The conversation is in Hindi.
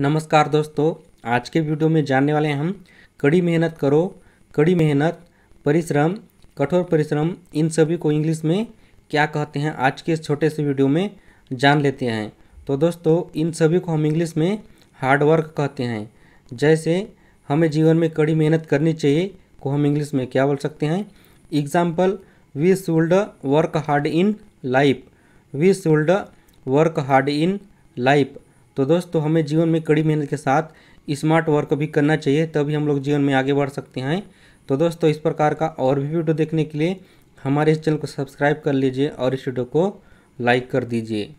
नमस्कार दोस्तों आज के वीडियो में जानने वाले हैं हम कड़ी मेहनत करो कड़ी मेहनत परिश्रम कठोर परिश्रम इन सभी को इंग्लिश में क्या कहते हैं आज के इस छोटे से वीडियो में जान लेते हैं तो दोस्तों इन सभी को हम इंग्लिश में हार्ड वर्क कहते हैं जैसे हमें जीवन में कड़ी मेहनत करनी चाहिए को हम इंग्लिश में क्या बोल सकते हैं example we should work hard in life we should work hard in life तो दोस्तों हमें जीवन में कड़ी मेहनत के साथ स्मार्ट वर्क भी करना चाहिए तभी हम लोग जीवन में आगे बढ़ सकते हैं तो दोस्तों इस प्रकार का और भी वीडियो देखने के लिए हमारे इस चैनल को सब्सक्राइब कर लीजिए और इस वीडियो को लाइक कर दीजिए